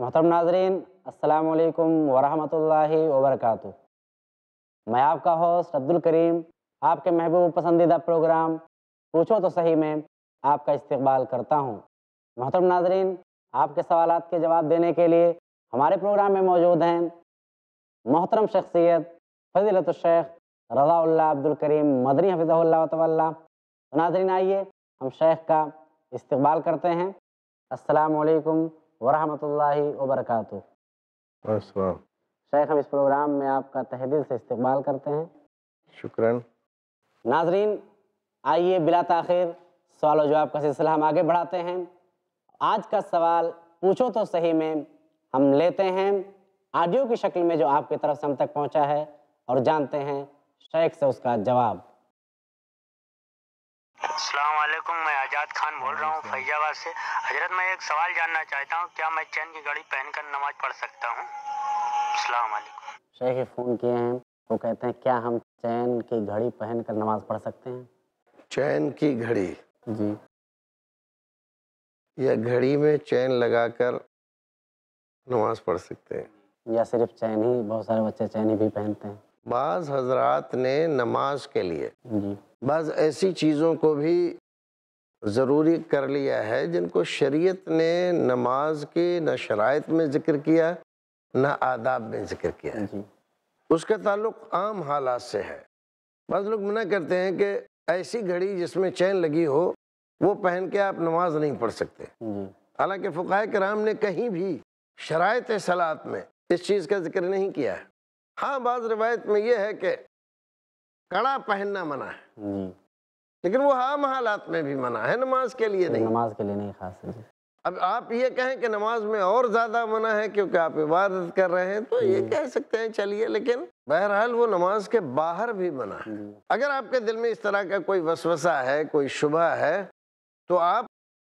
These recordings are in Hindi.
मोहतरम नाजरीन असलकम वरहमल वरक मैं आपका होस्ट अब्दुल करीम आपके महबूब पसंदीदा प्रोग्राम पूछो तो सही में आपका इस्तबाल करता हूँ मोहतरम नाजरीन आपके सवाल के जवाब देने के लिए हमारे प्रोग्राम में मौजूद हैं मोहतरम शख्सियत फजीलत शेख रज़ाउल्ला अब्दुल करीम मदरी हफिज़ल्ला तो नाजरीन आइए हम शेख का इस्तबाल करते हैं असलकम वरहमतुल्लाहि वबरकातु शेख हम इस प्रोग्राम में आपका तहदिल से इस्तकबाल करते हैं शुक्रन नाजरीन आइए बिला तखिर सवाल जवाब का सिलसिला हम आगे बढ़ाते हैं आज का सवाल पूछो तो सही में हम लेते हैं ऑडियो की शक्ल में जो आपकी तरफ से हम तक पहुंचा है और जानते हैं शेख से उसका जवाब फैजाबाद से हजरत मैं एक सवाल जानना चाहता हूँ क्या मैं चैन की घड़ी पहनकर नमाज पढ़ सकता हूँ शेख फ़ोन किए हैं वो कहते हैं क्या हम चैन की घड़ी पहनकर नमाज पढ़ सकते हैं चैन की घड़ी जी या घड़ी में चैन लगाकर नमाज पढ़ सकते हैं या सिर्फ चैन ही बहुत सारे बच्चे चैन ही भी पहनते हैं बाज हजरात ने नमाज के लिए जी बाज ऐसी चीज़ों को भी ज़रूरी कर लिया है जिनको शरीयत ने नमाज के न शरात में ज़िक्र किया न आदाब में ज़िक्र किया उसका ताल्लुक आम हालात से है बस लोग मना करते हैं कि ऐसी घड़ी जिसमें चैन लगी हो वो पहन के आप नमाज नहीं पढ़ सकते हालांकि कर कराम ने कहीं भी शरात सलात में इस चीज़ का जिक्र नहीं किया है हाँ बाज़ रवायत में यह है कि कड़ा पहनना मना है लेकिन वो आम हालात में भी मना है नमाज के लिए नहीं नमाज के लिए नहीं खास अब आप ये कहें कि नमाज में और ज़्यादा मना है क्योंकि आप इबादत कर रहे हैं तो ये हम्म। कह सकते हैं चलिए लेकिन बहरहाल वो नमाज के बाहर भी मना है अगर आपके दिल में इस तरह का कोई वसवसा है कोई शुभा है तो आप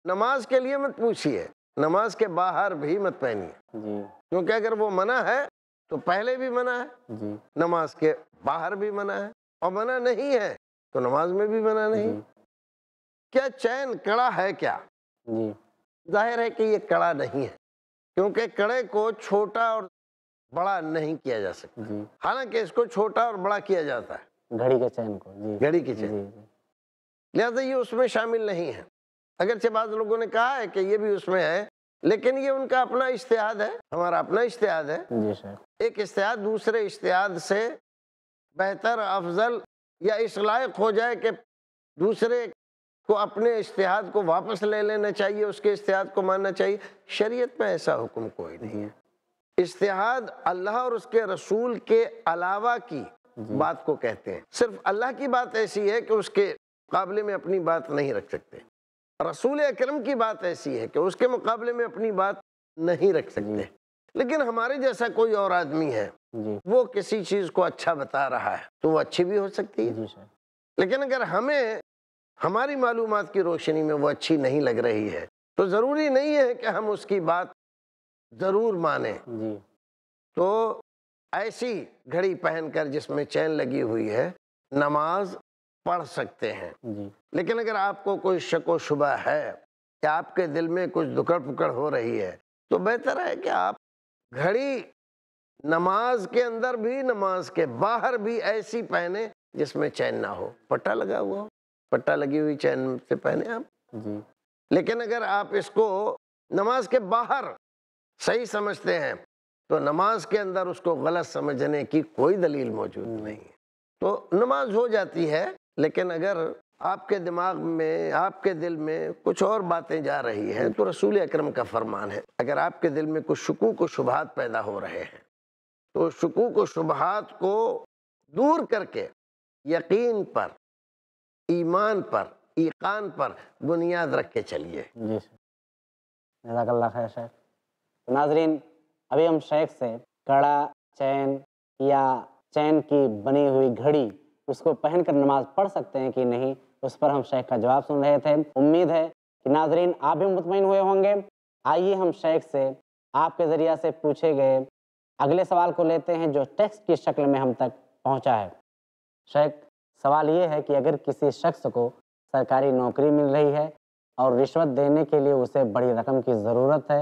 नमाज के लिए मत पूछिए नमाज के बाहर भी मत पहनिए क्योंकि अगर वो मना है तो पहले भी मना है नमाज के बाहर भी मना है और मना नहीं है तो नमाज में भी मना नहीं क्या चैन कड़ा है क्या जाहिर है कि ये कड़ा नहीं है क्योंकि कड़े को छोटा और बड़ा नहीं किया जा सकता हालांकि इसको छोटा और बड़ा किया जाता है घड़ी के चैन को घड़ी की चैन लिहाजा ये उसमें शामिल नहीं है अगरचे बाद लोगों ने कहा है कि ये भी उसमें है लेकिन ये उनका अपना इश्तेहाद है हमारा अपना इश्तेहाद है जी सर एक इश्तेहाद दूसरे इश्तेहाद से बेहतर अफजल या इस लायक हो जाए कि दूसरे को अपने इश्तहाद को वापस ले लेना चाहिए उसके इश्तहाद को मानना चाहिए शरीयत में ऐसा हुक्म कोई नहीं है इश्तहाद अल्लाह और उसके रसूल के अलावा की बात को कहते हैं सिर्फ अल्लाह की बात ऐसी है कि उसके मुकाबले में अपनी बात नहीं रख सकते रसूल अक्रम की बात ऐसी है कि उसके मुकाबले में अपनी बात नहीं रख सकते लेकिन हमारे जैसा कोई और आदमी है जी वो किसी चीज को अच्छा बता रहा है तो वो अच्छी भी हो सकती है जी लेकिन अगर हमें हमारी मालूम की रोशनी में वो अच्छी नहीं लग रही है तो ज़रूरी नहीं है कि हम उसकी बात ज़रूर माने जी तो ऐसी घड़ी पहनकर जिसमें चैन लगी हुई है नमाज पढ़ सकते हैं जी। लेकिन अगर आपको कोई शको शुबा है कि आपके दिल में कुछ दुकड़ पुकड़ हो रही है तो बेहतर है कि आप घड़ी नमाज के अंदर भी नमाज के बाहर भी ऐसी पहने जिसमें चैन ना हो पट्टा लगा हुआ हो पट्टा लगी हुई चैन से पहने आप जी लेकिन अगर आप इसको नमाज के बाहर सही समझते हैं तो नमाज के अंदर उसको गलत समझने की कोई दलील मौजूद नहीं है तो नमाज हो जाती है लेकिन अगर आपके दिमाग में आपके दिल में कुछ और बातें जा रही हैं तो रसूल अकरम का फरमान है अगर आपके दिल में कुछ शकूक शुभात पैदा हो रहे हैं तो शकूक व शुबहत को दूर करके यकीन पर ईमान पर ईकान पर बुनियाद रख के चलिए जी जजाकल्ला खैर शेख तो नाजरीन अभी हम शेख से कड़ा चैन या चैन की बनी हुई घड़ी उसको पहनकर नमाज पढ़ सकते हैं कि नहीं उस पर हम शेख का जवाब सुन रहे थे उम्मीद है कि नाजरीन आप भी मुतमिन हुए होंगे आइए हम शेख से आपके ज़रिया से पूछे गए अगले सवाल को लेते हैं जो टेक्स्ट की शक्ल में हम तक पहुंचा है शेख सवाल ये है कि अगर किसी शख्स को सरकारी नौकरी मिल रही है और रिश्वत देने के लिए उसे बड़ी रकम की ज़रूरत है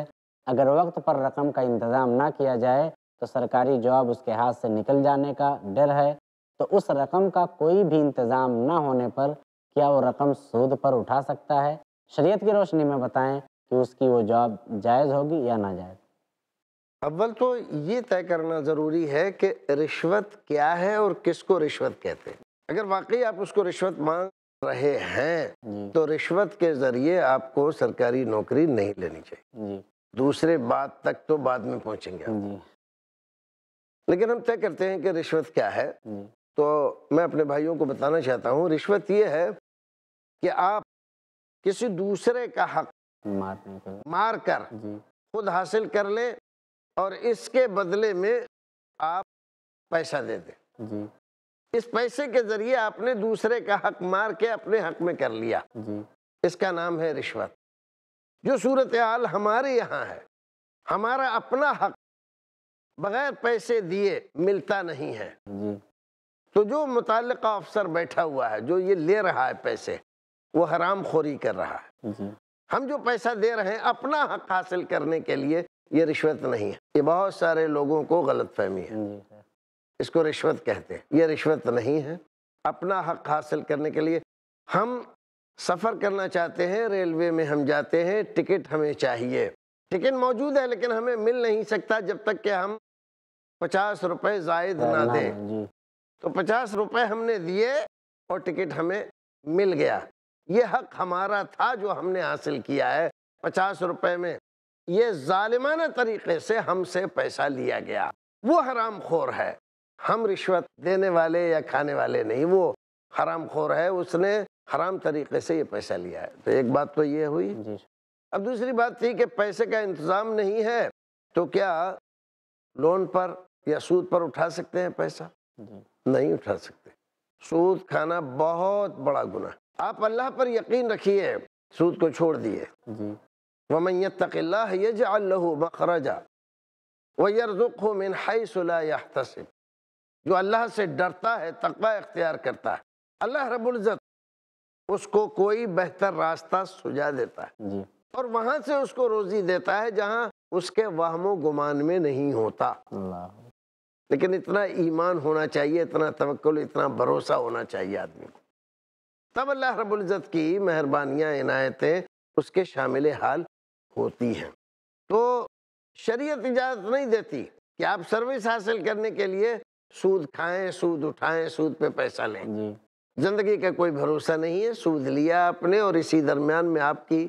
अगर वक्त पर रकम का इंतज़ाम ना किया जाए तो सरकारी जॉब उसके हाथ से निकल जाने का डर है तो उस रकम का कोई भी इंतज़ाम ना होने पर क्या वो रकम सूद पर उठा सकता है शरीयत की रोशनी में बताएं कि उसकी वो जॉब जायज़ होगी या ना जायज अव्वल तो ये तय करना ज़रूरी है कि रिश्वत क्या है और किसको रिश्वत कहते हैं अगर वाकई आप उसको रिश्वत मांग रहे हैं तो रिश्वत के ज़रिए आपको सरकारी नौकरी नहीं लेनी चाहिए दूसरे बात तक तो बाद में पहुंचेंगे लेकिन हम तय करते हैं कि रिश्वत क्या है तो मैं अपने भाइयों को बताना चाहता हूँ रिश्वत ये है कि आप किसी दूसरे का हक मार कर खुद हासिल कर ले और इसके बदले में आप पैसा दे दें जी इस पैसे के जरिए आपने दूसरे का हक मार के अपने हक में कर लिया जी इसका नाम है रिश्वत जो सूरत हाल हमारे यहाँ है हमारा अपना हक बगैर पैसे दिए मिलता नहीं है तो जो मुतल अफसर बैठा हुआ है जो ये ले रहा है पैसे वो हराम खोरी कर रहा है हम जो पैसा दे रहे हैं अपना हक हासिल करने के लिए ये रिश्वत नहीं है ये बहुत सारे लोगों को गलत फहमी है इसको रिश्वत कहते हैं ये रिश्वत नहीं है अपना हक हासिल करने के लिए हम सफ़र करना चाहते हैं रेलवे में हम जाते हैं टिकट हमें चाहिए टिकट मौजूद है लेकिन हमें मिल नहीं सकता जब तक कि हम पचास रुपए जायद ना दें तो पचास रुपए हमने दिए और टिकट हमें मिल गया ये हक हमारा था जो हमने हासिल किया है पचास रुपए में ये ालिमाना तरीक़े से हमसे पैसा लिया गया वो हराम खोर है हम रिश्वत देने वाले या खाने वाले नहीं वो हराम खोर है उसने हराम तरीक़े से ये पैसा लिया है तो एक बात तो ये हुई अब दूसरी बात थी कि पैसे का इंतज़ाम नहीं है तो क्या लोन पर या सूद पर उठा सकते हैं पैसा नहीं उठा सकते सूद खाना बहुत बड़ा गुना आप अल्लाह पर यकीन रखिए सूद को छोड़ दिए वमैतल्ला यजल्लू मखरजा वयरजुक मिन हईसलासब जो अल्लाह से डरता है तकवा इख्तियार करता है अल्लाह रबुल्ज़त उसको कोई बेहतर रास्ता सुझा देता है और वहाँ से उसको रोज़ी देता है जहाँ उसके वहमो गुमान में नहीं होता लेकिन इतना ईमान होना चाहिए इतना तवक्ल इतना भरोसा होना चाहिए आदमी को तब अल्लाह रबुल्ज़त की मेहरबानियाँ इनायतें उसके शामिल हाल होती हैं तो शरीयत इजाज़त नहीं देती कि आप सर्विस हासिल करने के लिए सूद खाएं सूद उठाएं सूद पे पैसा लें जिंदगी का कोई भरोसा नहीं है सूद लिया आपने और इसी दरमियान में आपकी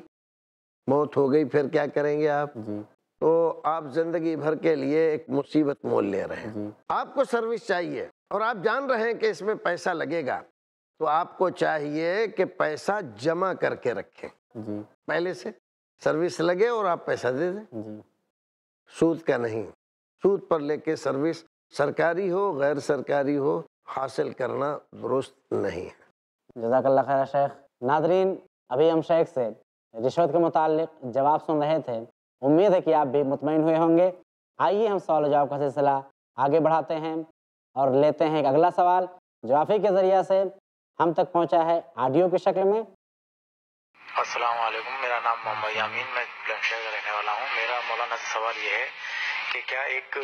मौत हो गई फिर क्या करेंगे आप तो आप जिंदगी भर के लिए एक मुसीबत मोल ले रहे हैं आपको सर्विस चाहिए और आप जान रहे हैं कि इसमें पैसा लगेगा तो आपको चाहिए कि पैसा जमा करके रखें पहले से सर्विस लगे और आप पैसा दे दें सूद का नहीं सूद पर लेके सर्विस सरकारी हो गैर सरकारी हो हासिल करना दुरुस्त नहीं है जजाकल्ला खैर शेख नादरीन अभी हम शेख से रिश्वत के मुतालिक जवाब सुन रहे थे उम्मीद है कि आप भी मुतमिन हुए होंगे आइए हम सवाल जवाब का सिलसिला आगे बढ़ाते हैं और लेते हैं एक अगला सवाल जवाफे के ज़रिए से हम तक पहुंचा है ऑडियो की शक्ल में मेरा नाम मोहम्मद अच्छा। यामीन मैं का रहने वाला हूँ मेरा मौलाना से सवाल ये है कि क्या एक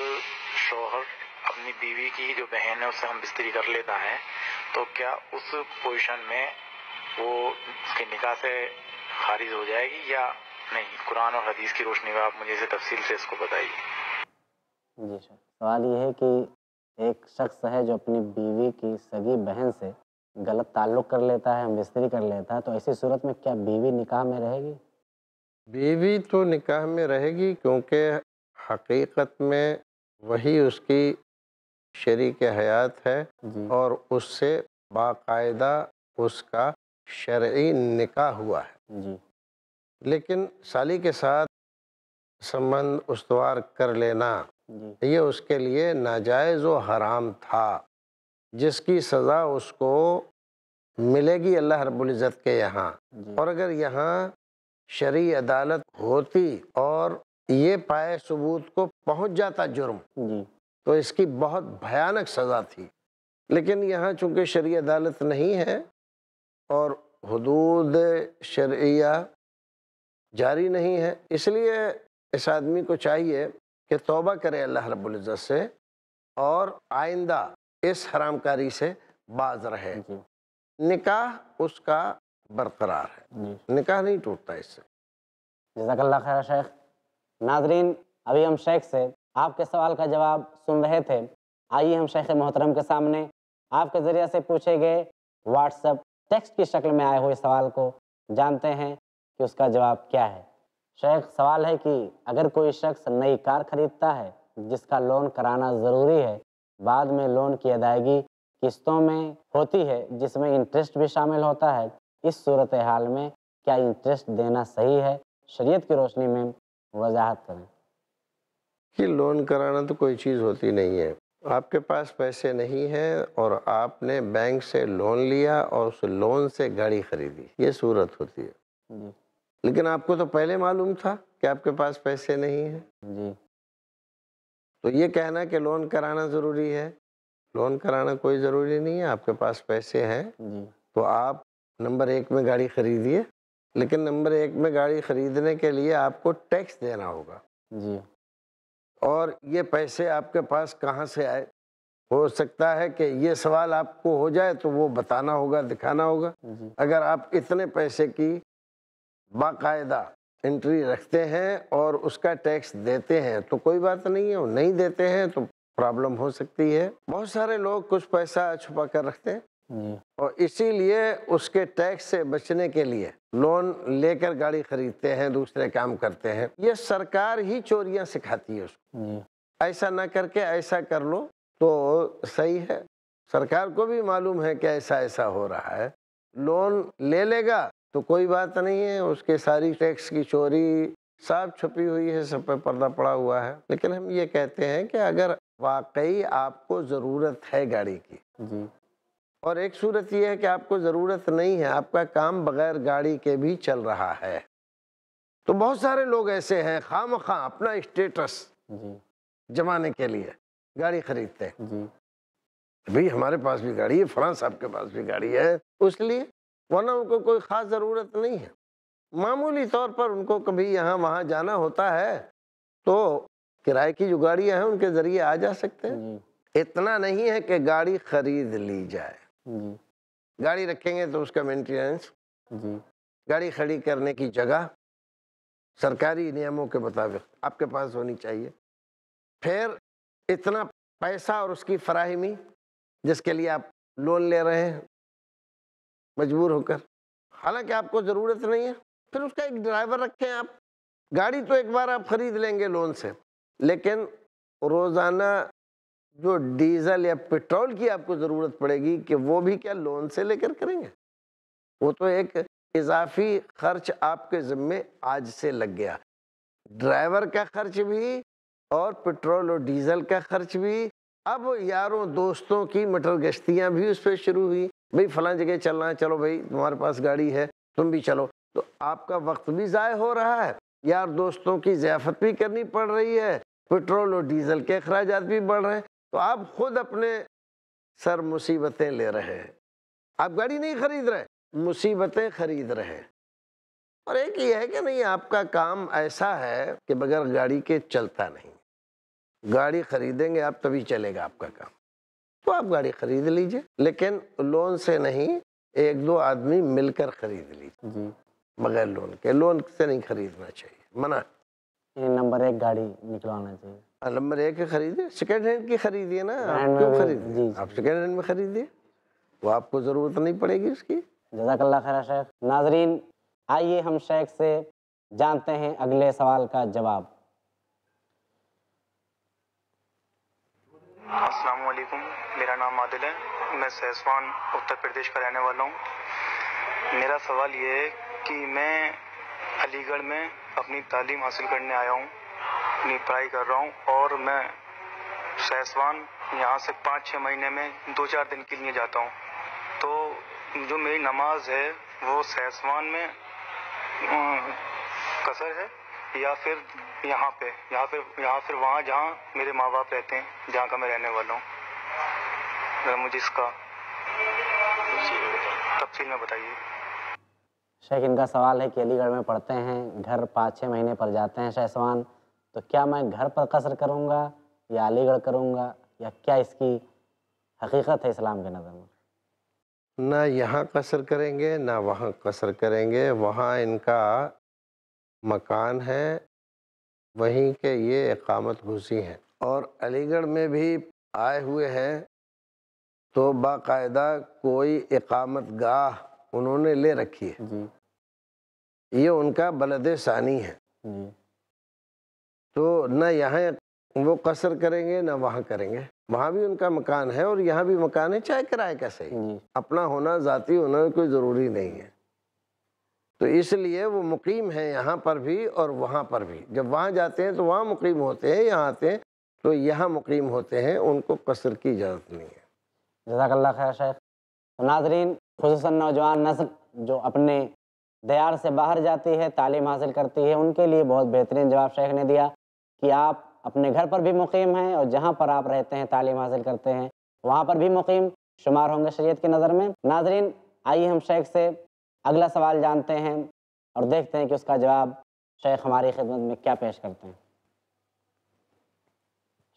शोहर अपनी बीवी की जो बहन है उससे हम बिस्तरी कर लेता है तो क्या उस पोजिशन में वो उसके निकाह से खारिज हो जाएगी या नहीं कुरान और हदीस की रोशनी में आप मुझे इसे तफसील से इसको बताइए जी सर सवाल ये है कि एक शख्स है जो अपनी बीवी की सगी बहन से गलत ताल्लुक़ कर लेता है मिस्त्री कर लेता है तो ऐसी सूरत में क्या बीवी निकाह में रहेगी बीवी तो निकाह में रहेगी क्योंकि हकीकत में वही उसकी शरीक हयात है और उससे बाकायदा उसका शर्ी निकाह हुआ है जी। लेकिन साली के साथ संबंध उसवार कर लेना ये उसके लिए नाजायज़ व हराम था जिसकी सज़ा उसको मिलेगी अल्लाह रब्बुल इज़्ज़त के यहाँ और अगर यहाँ शरी अदालत होती और ये पाए सबूत को पहुंच जाता जुर्म तो इसकी बहुत भयानक सज़ा थी लेकिन यहाँ चूंकि शरी अदालत नहीं है और हदूद शरिया जारी नहीं है इसलिए इस आदमी को चाहिए कि तौबा करे अल्लाह रब्ज़त से और आइंदा इस हरामकारी से बाज रहे निकाह उसका बरकरार है निकाह नहीं टूटता इससे जजाकल्ला खैर शेख नाजरीन अभी हम शेख से आपके सवाल का जवाब सुन रहे थे आइए हम शेख मोहतरम के सामने आपके ज़रिए से पूछे गए व्हाट्सएप टेक्स्ट की शक्ल में आए हुए सवाल को जानते हैं कि उसका जवाब क्या है शेख सवाल है कि अगर कोई शख्स नई कार खरीदता है जिसका लोन कराना ज़रूरी है बाद में लोन की अदायगी किस्तों में होती है जिसमें इंटरेस्ट भी शामिल होता है इस सूरत हाल में क्या इंटरेस्ट देना सही है शरीयत की रोशनी में वजाहत करें कि लोन कराना तो कोई चीज़ होती नहीं है आपके पास पैसे नहीं हैं और आपने बैंक से लोन लिया और उस लोन से गाड़ी खरीदी ये सूरत होती है लेकिन आपको तो पहले मालूम था कि आपके पास पैसे नहीं हैं जी तो ये कहना कि लोन कराना ज़रूरी है लोन कराना कोई ज़रूरी नहीं है आपके पास पैसे हैं तो आप नंबर एक में गाड़ी खरीदिए लेकिन नंबर एक में गाड़ी खरीदने के लिए आपको टैक्स देना होगा जी और ये पैसे आपके पास कहाँ से आए हो सकता है कि ये सवाल आपको हो जाए तो वो बताना होगा दिखाना होगा अगर आप इतने पैसे की बाकायदा एंट्री रखते हैं और उसका टैक्स देते हैं तो कोई बात नहीं है नहीं देते हैं तो प्रॉब्लम हो सकती है बहुत सारे लोग कुछ पैसा छुपा कर रखते हैं हम्म। और इसीलिए उसके टैक्स से बचने के लिए लोन लेकर गाड़ी खरीदते हैं दूसरे काम करते हैं ये सरकार ही चोरियां सिखाती है उसको हम्म। ऐसा ना करके ऐसा कर लो तो सही है सरकार को भी मालूम है कि ऐसा ऐसा हो रहा है लोन ले लेगा तो कोई बात नहीं है उसके सारी टैक्स की चोरी साफ छुपी हुई है सब पे पर्दा पड़ा हुआ है लेकिन हम ये कहते हैं कि अगर वाकई आपको ज़रूरत है गाड़ी की और एक सूरत यह है कि आपको ज़रूरत नहीं है आपका काम बगैर गाड़ी के भी चल रहा है तो बहुत सारे लोग ऐसे हैं खाम खां अपना स्टेटस जमाने के लिए गाड़ी खरीदते हैं भाई हमारे पास भी गाड़ी है फ्रांस साहब के पास भी गाड़ी है उसलिए वरना उनको कोई ख़ास ज़रूरत नहीं है मामूली तौर पर उनको कभी यहाँ वहाँ जाना होता है तो किराए की जो गाड़ियाँ हैं उनके ज़रिए आ जा सकते हैं इतना नहीं है कि गाड़ी खरीद ली जाए जी गाड़ी रखेंगे तो उसका मेंटेनेंस जी गाड़ी खड़ी करने की जगह सरकारी नियमों के मुताबिक आपके पास होनी चाहिए फिर इतना पैसा और उसकी फराहमी जिसके लिए आप लोन ले रहे हैं मजबूर होकर हालांकि आपको ज़रूरत नहीं है फिर उसका एक ड्राइवर रखें आप गाड़ी तो एक बार आप ख़रीद लेंगे लोन से लेकिन रोज़ाना जो डीजल या पेट्रोल की आपको ज़रूरत पड़ेगी कि वो भी क्या लोन से लेकर करेंगे वो तो एक इजाफी खर्च आपके ज़िम्मे आज से लग गया ड्राइवर का खर्च भी और पेट्रोल और डीजल का खर्च भी अब यारों दोस्तों की मटर गश्तियाँ भी उस पर शुरू हुई भाई फला जगह चलना है चलो भाई तुम्हारे पास गाड़ी है तुम भी चलो तो आपका वक्त भी ज़ाय हो रहा है यार दोस्तों की ज़ियाफत भी करनी पड़ रही है पेट्रोल और डीजल के अखराज भी बढ़ रहे हैं तो आप खुद अपने सर मुसीबतें ले रहे हैं आप गाड़ी नहीं खरीद रहे मुसीबतें खरीद रहे हैं और एक ये है कि नहीं आपका काम ऐसा है कि बगैर गाड़ी के चलता नहीं गाड़ी खरीदेंगे आप तभी चलेगा आपका काम तो आप गाड़ी खरीद लीजिए लेकिन लोन से नहीं एक दो आदमी मिलकर खरीद लीजिए बगैर लोन के लोन से नहीं खरीदना चाहिए मना नंबर एक गाड़ी निकलवाना चाहिए नंबर एक खरीदिए सेकेंड हैंड की खरीदिए ना हाँ, आप क्यों खरीदिए आप सेकेंड हैंड में खरीदिए वो आपको ज़रूरत नहीं पड़ेगी उसकी जजाकल्ला खरा शेख नाजरीन आइए हम शेख से जानते हैं अगले सवाल का जवाब वालेकुम मेरा नाम आदिल है मैं सहसवान उत्तर प्रदेश का रहने वाला हूँ मेरा सवाल ये है कि मैं अलीगढ़ में अपनी तालीम हासिल करने आया हूँ अपनी पढ़ाई कर रहा हूँ और मैं सैसवान यहाँ से पाँच छः महीने में दो चार दिन के लिए जाता हूँ तो जो मेरी नमाज है वो सैसवान में अं, कसर है या फिर यहाँ पे या फिर यहाँ फिर वहाँ जहाँ मेरे माँ बाप रहते हैं जहाँ का मैं रहने वाला हूँ मुझे इसका तफसील में बताइए शेख इनका सवाल है कि अलीगढ़ में पढ़ते हैं घर पाँच छः महीने पर जाते हैं शहसवान तो क्या मैं घर पर कसर करूँगा या अलीगढ़ करूँगा या क्या इसकी हकीकत है इस्लाम के नज़र में ना यहाँ कसर करेंगे ना वहाँ कसर करेंगे वहाँ इनका मकान है वहीं के ये इकामत घुसी हैं और अलीगढ़ में भी आए हुए हैं तो बाकायदा कोई इकामत गाह उन्होंने ले रखी है ये उनका बलद सानी है तो न यहाँ वो कसर करेंगे ना वहाँ करेंगे वहाँ भी उनका मकान है और यहाँ भी मकान है चाहे किराए का सही हम्म। अपना होना ज़ाती होना कोई ज़रूरी नहीं है तो इसलिए वो मुकीम है यहाँ पर भी और वहाँ पर भी जब वहाँ जाते हैं तो वहाँ मुकीम होते हैं यहाँ आते हैं तो यहाँ मुकीम होते हैं उनको कसर की इजाज़त नहीं है जजाकल्ला खैर शेख तो नाजरीन खूस नौजवान नस्ल जो अपने दयार से बाहर जाती है तालीम हासिल करती है उनके लिए बहुत बेहतरीन जवाब शेख ने दिया कि आप अपने घर पर भी मुकीम हैं और जहाँ पर आप रहते हैं तालीम हासिल करते हैं वहाँ पर भी मुकीम शुमार होंगे शरीयत की नज़र में नाजरीन आइए हम शेख से अगला सवाल जानते हैं और देखते हैं कि उसका जवाब शेख हमारी खिदमत में क्या पेश करते हैं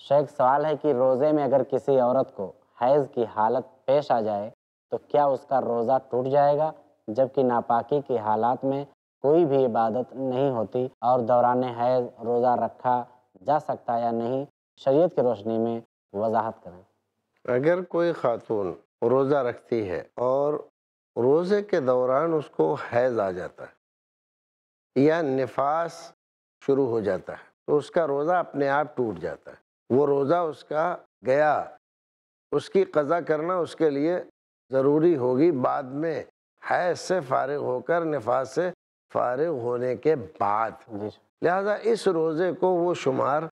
शेख सवाल है कि रोज़े में अगर किसी औरत को हैज़ की हालत पेश आ जाए तो क्या उसका रोज़ा टूट जाएगा जबकि नापाकी के हालात में कोई भी इबादत नहीं होती और दौरान हैज रोज़ा रखा जा सकता या नहीं शरीयत की रोशनी में वजाहत करें अगर कोई खातून रोज़ा रखती है और रोज़े के दौरान उसको हैज़ आ जाता है या निफास शुरू हो जाता है तो उसका रोज़ा अपने आप टूट जाता है वो रोज़ा उसका गया उसकी कज़ा करना उसके लिए ज़रूरी होगी बाद में हैज से फारग होकर नफाज से फारग होने के बाद लिहाजा इस रोज़े को वो शुमार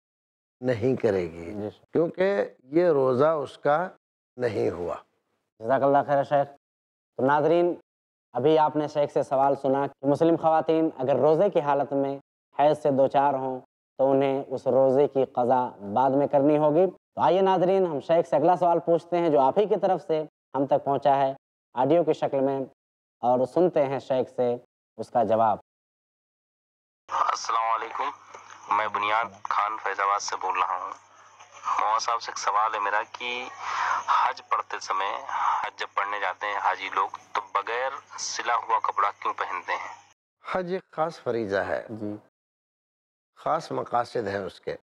नहीं करेगी क्योंकि ये रोज़ा उसका नहीं हुआ जजाकल्ला खैर शेख तो नाजरीन अभी आपने शेख से सवाल सुना कि मुस्लिम ख़वातीन अगर रोज़े की हालत में हैज से दो चार हों तो उन्हें उस रोज़े की कज़ा बाद में करनी होगी तो आइए नाजरीन हम शेख से अगला सवाल पूछते हैं जो आप ही की तरफ से हम तक पहुँचा है ऑडियो की शक्ल में और सुनते हैं शेख से उसका जवाब असलकुम मैं बुनियाद खान फैजाबाद से बोल रहा हूँ मौला साहब से एक सवाल है मेरा कि हज पढ़ते समय हज जब पढ़ने जाते हैं हाजी लोग तो बगैर सिला हुआ कपड़ा क्यों पहनते हैं हज एक ख़ास फरीजा है जी ख़ास मकासद है उसके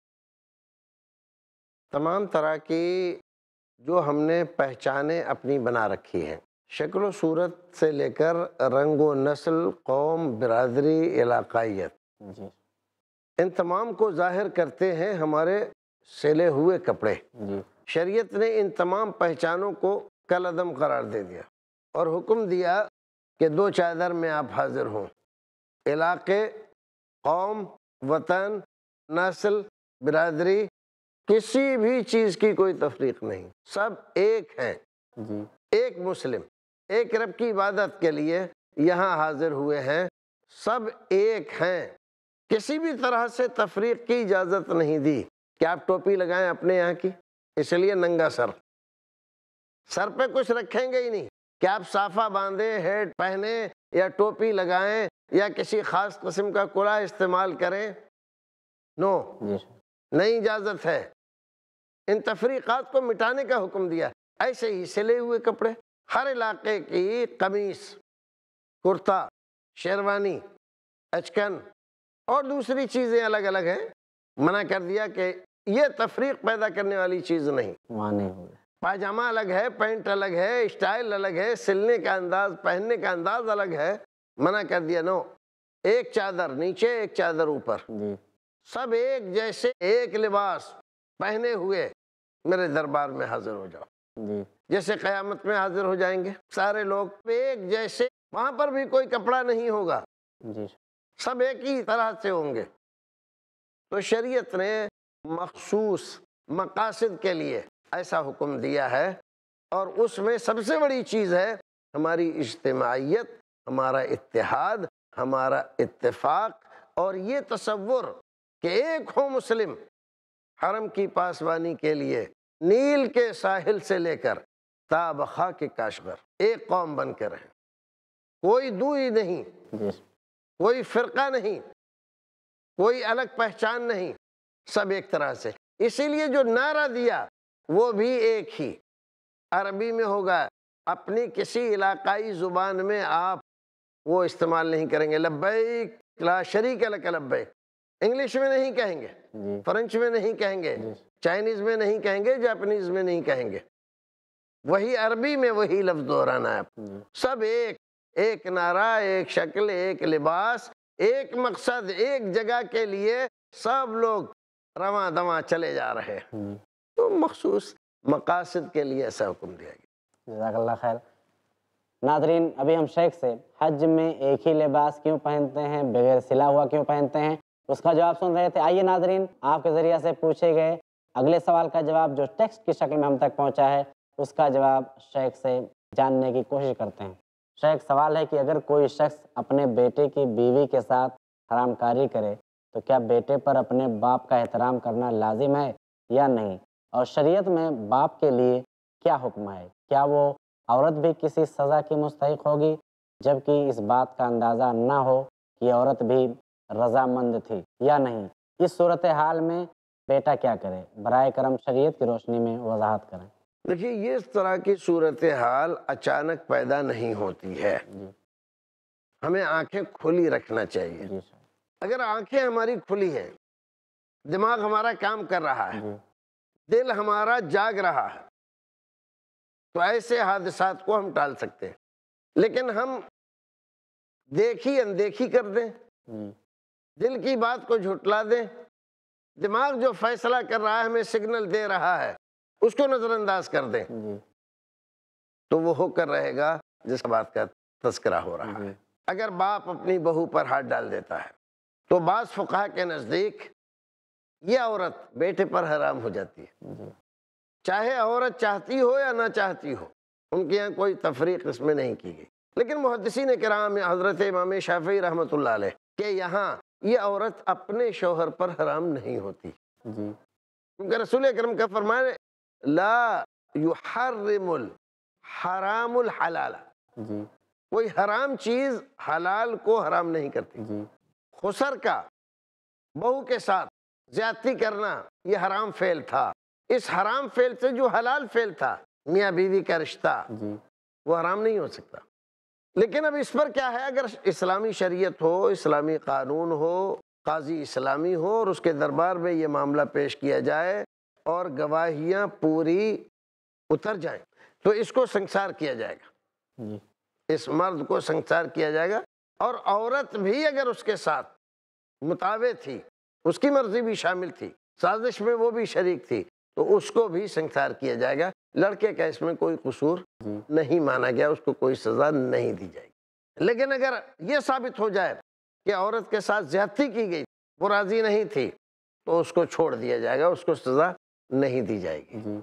तमाम तरह की जो हमने पहचाने अपनी बना रखी हैं शक्ल सूरत से लेकर रंग व नस्ल कौम बरदरी इलाकाइत इन तमाम को ज़ाहिर करते हैं हमारे सिले हुए कपड़े शरीयत ने इन तमाम पहचानों को कल अदम करार दे दिया और हुक्म दिया कि दो चादर में आप हाजिर हों इलाके कौम वतन नस्ल बरदरी किसी भी चीज़ की कोई तफरीक नहीं सब एक हैं एक मुस्लिम एक रब की इबादत के लिए यहाँ हाजिर हुए हैं सब एक हैं किसी भी तरह से तफरीक की इजाज़त नहीं दी कि आप टोपी लगाएं अपने यहाँ की इसलिए नंगा सर सर पे कुछ रखेंगे ही नहीं कि आप साफा बांधे हेड पहने या टोपी लगाएं या किसी खास कस्म का कुरा इस्तेमाल करें नो नई इजाज़त है इन तफरीक़ात को मिटाने का हुक्म दिया ऐसे ही सिले हुए कपड़े हर इलाके की कमीज कुर्ता शेरवानी अचकन और दूसरी चीज़ें अलग अलग हैं मना कर दिया कि ये तफरीक पैदा करने वाली चीज़ नहीं माने पायजामा अलग है पैंट अलग है स्टाइल अलग है सिलने का अंदाज पहनने का अंदाज अलग है मना कर दिया नो एक चादर नीचे एक चादर ऊपर सब एक जैसे एक लिबास पहने हुए मेरे दरबार में हाजिर हो जाओ जैसे क़यामत में हाजिर हो जाएंगे सारे लोग एक जैसे वहाँ पर भी कोई कपड़ा नहीं होगा जी सब एक ही तरह से होंगे तो शरीयत ने मखसूस मकासद के लिए ऐसा हुक्म दिया है और उसमें सबसे बड़ी चीज़ है हमारी इज्तमाहीत हमारा इतिहाद हमारा इत्तेफाक और ये तस्वुर कि एक हो मुस्लिम हरम की पासवानी के लिए नील के साहिल से लेकर ताबखा के काशगर एक कौम बन के रहे कोई दूरी नहीं कोई फ़िरका नहीं कोई अलग पहचान नहीं सब एक तरह से इसीलिए जो नारा दिया वो भी एक ही अरबी में होगा अपनी किसी इलाकाई ज़ुबान में आप वो इस्तेमाल नहीं करेंगे लब्बई ला शरीक अलग लब्बे इंग्लिश में नहीं कहेंगे फ्रेंच में नहीं कहेंगे चाइनीज़ में नहीं कहेंगे जापानीज़ में नहीं कहेंगे वही अरबी में वही लफ्ज दोहराना है सब एक एक नारा एक शक्ल एक लिबास एक मकसद एक जगह के लिए सब लोग रवा दवा चले जा रहे हैं हम्म। तो मखसूस मकासद के लिए ऐसा हुक्म दिया गया जजाकल्ला खैर नादरीन अभी हम शेख से हज में एक ही लिबास क्यों पहनते हैं बगैर सिला हुआ क्यों पहनते हैं उसका जवाब सुन रहे थे आइए नादरीन आपके जरिए से पूछे गए अगले सवाल का जवाब जो टेक्स्ट की शक्ल में हम तक पहुंचा है उसका जवाब शेख से जानने की कोशिश करते हैं शेख सवाल है कि अगर कोई शख्स अपने बेटे की बीवी के साथ हरामकारी करे तो क्या बेटे पर अपने बाप का एहतराम करना लाजिम है या नहीं और शरीयत में बाप के लिए क्या हुक्म है क्या वो औरत भी किसी सज़ा की मुस्तक होगी जबकि इस बात का अंदाज़ा ना हो कि औरत भी रजामंद थी या नहीं इस सूरत हाल में बेटा क्या करे बर करम शरीयत की रोशनी में वजाहत करें देखिए ये इस तरह की सूरत हाल अचानक पैदा नहीं होती है हमें आंखें खुली रखना चाहिए अगर आंखें हमारी खुली हैं दिमाग हमारा काम कर रहा है दिल हमारा जाग रहा है तो ऐसे हादसा को हम टाल सकते हैं लेकिन हम देखी अनदेखी कर दें दिल की बात को झुटला दें दिमाग जो फैसला कर रहा है हमें सिग्नल दे रहा है उसको नज़रअंदाज कर दें तो वो होकर रहेगा जिस बात का तस्करा हो रहा है अगर बाप अपनी बहू पर हाथ डाल देता है तो बास फुका के नज़दीक ये औरत बेटे पर हराम हो जाती है चाहे औरत चाहती हो या ना चाहती हो उनके यहाँ कोई तफरीक इसमें नहीं की गई लेकिन ने कराम हज़रत इमाम शाफी रहमत के यहाँ ये औरत अपने शोहर पर हराम नहीं होती क्योंकि रसूल करम का फरमान ला युहर्रिमुल हरामुल हलाल कोई हराम चीज़ हलाल को हराम नहीं करती खुसर का बहू के साथ ज्यादती करना ये हराम फेल था इस हराम फेल से जो हलाल फेल था मियाँ बीवी का रिश्ता वो हराम नहीं हो सकता लेकिन अब इस पर क्या है अगर इस्लामी शरीयत हो इस्लामी कानून हो काजी इस्लामी हो और उसके दरबार में ये मामला पेश किया जाए और गवाहियाँ पूरी उतर जाएं तो इसको संसार किया जाएगा इस मर्द को संसार किया जाएगा और औरत भी अगर उसके साथ मुतावे थी उसकी मर्जी भी शामिल थी साजिश में वो भी शरीक थी तो उसको भी संसार किया जाएगा लड़के का इसमें कोई कसूर नहीं माना गया उसको कोई सजा नहीं दी जाएगी लेकिन अगर ये साबित हो जाए कि औरत के साथ ज्यादती की गई वो राजी नहीं थी तो उसको छोड़ दिया जाएगा उसको सजा नहीं दी जाएगी हम्म।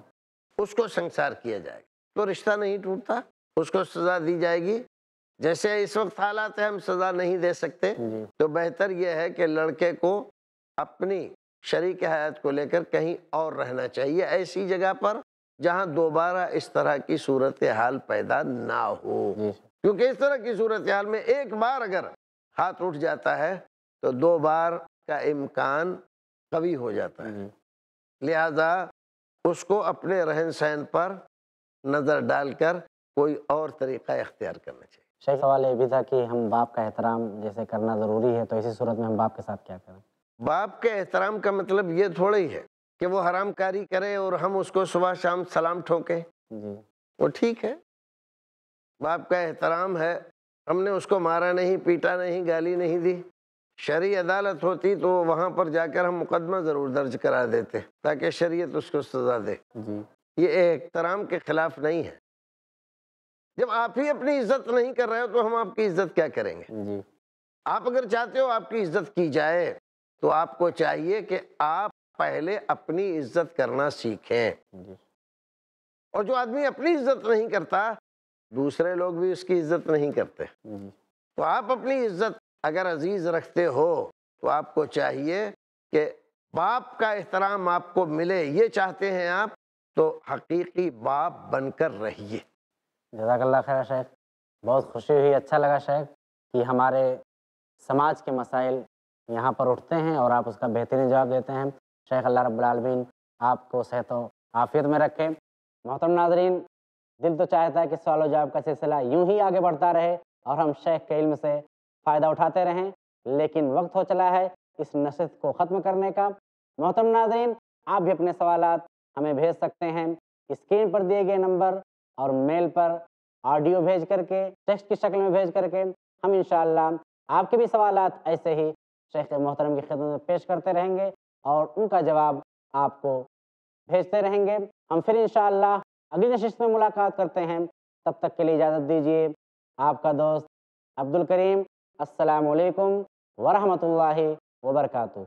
उसको संसार किया जाएगा तो रिश्ता नहीं टूटता उसको सजा दी जाएगी जैसे इस वक्त हालात है हम सजा नहीं दे सकते तो बेहतर यह है कि लड़के को अपनी शरीक हयात को लेकर कहीं और रहना चाहिए ऐसी जगह पर जहां दोबारा इस तरह की सूरत हाल पैदा ना हो क्योंकि इस तरह की सूरत हाल में एक बार अगर हाथ उठ जाता है तो दो बार का इम्कान कभी हो जाता है लिहाजा उसको अपने रहन सहन पर नज़र डालकर कोई और तरीक़ा इख्तियार करना चाहिए शेख सवाल ये भी था कि हम बाप का एहतराम जैसे करना ज़रूरी है तो इसी सूरत में हम बाप के साथ क्या करें बाप के एहतराम का मतलब ये थोड़ा ही है कि वो हराम कारी करे और हम उसको सुबह शाम सलाम जी वो ठीक है बाप का एहतराम है हमने उसको मारा नहीं पीटा नहीं गाली नहीं दी शरी अदालत होती तो वहाँ पर जाकर हम मुकदमा ज़रूर दर्ज करा देते ताकि शरीयत उसको सजा दे जी। ये एहतराम के ख़िलाफ़ नहीं है जब आप ही अपनी इज्जत नहीं कर रहे हो तो हम आपकी इज्जत क्या करेंगे जी। आप अगर चाहते हो आपकी इज्जत की जाए तो आपको चाहिए कि आप पहले अपनी इज्जत करना सीखें और जो आदमी अपनी इज्जत नहीं करता दूसरे लोग भी उसकी इज्जत नहीं करते तो आप अपनी इज्जत अगर अजीज़ रखते हो तो आपको चाहिए कि बाप का एहतराम आपको मिले ये चाहते हैं आप तो हकीकी बाप बनकर रहिए जजाकल्ला खैर शेख बहुत खुशी हुई अच्छा लगा शेख कि हमारे समाज के मसाइल यहाँ पर उठते हैं और आप उसका बेहतरीन जवाब देते हैं शेख अल्लाह रबालमीन आपको सेहत आफियत में रखें मोहतरम नाजरीन दिल तो चाहता है कि सवाल जवाब का सिलसिला यूं ही आगे बढ़ता रहे और हम शेख के इल्म से फ़ायदा उठाते रहें लेकिन वक्त हो चला है इस नशत को ख़त्म करने का मोहतरम नाजरीन आप भी अपने सवाल हमें भेज सकते हैं स्क्रीन पर दिए गए नंबर और मेल पर ऑडियो भेज करके टेक्स्ट की शक्ल में भेज करके हम इन आपके भी सवाल ऐसे ही शेख मोहतरम की खिदमत में पेश करते रहेंगे और उनका जवाब आपको भेजते रहेंगे हम फिर इन अगली नशिश में मुलाकात करते हैं तब तक के लिए इजाज़त दीजिए आपका दोस्त अब्दुल करीम আসসালামু আলাইকুম ওরহমতুল্লাহি ওবরকাতু